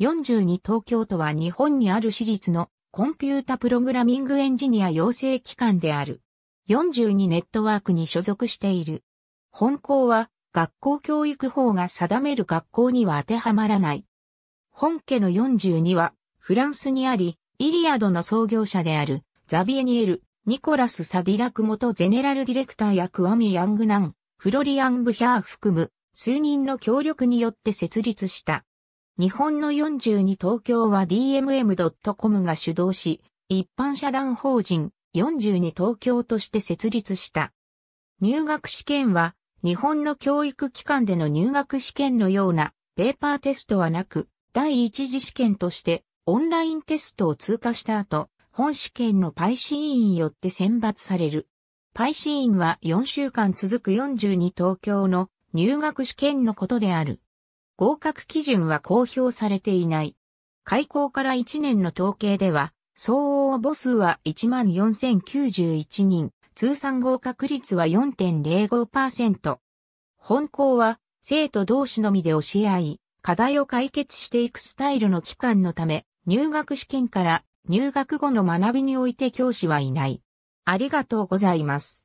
42東京都は日本にある私立のコンピュータプログラミングエンジニア養成機関である。42ネットワークに所属している。本校は学校教育法が定める学校には当てはまらない。本家の42はフランスにあり、イリアドの創業者であるザビエニエル、ニコラス・サディラク元ゼネラルディレクターやクワミ・ヤングナン、フロリアン・ブヒャー含む数人の協力によって設立した。日本の42東京は dmm.com が主導し、一般社団法人42東京として設立した。入学試験は、日本の教育機関での入学試験のようなペーパーテストはなく、第一次試験としてオンラインテストを通過した後、本試験のパイシーンによって選抜される。パイシーンは4週間続く42東京の入学試験のことである。合格基準は公表されていない。開校から1年の統計では、総応募数は14,091人、通算合格率は4.05%。本校は生徒同士のみで教え合い、課題を解決していくスタイルの期間のため、入学試験から入学後の学びにおいて教師はいない。ありがとうございます。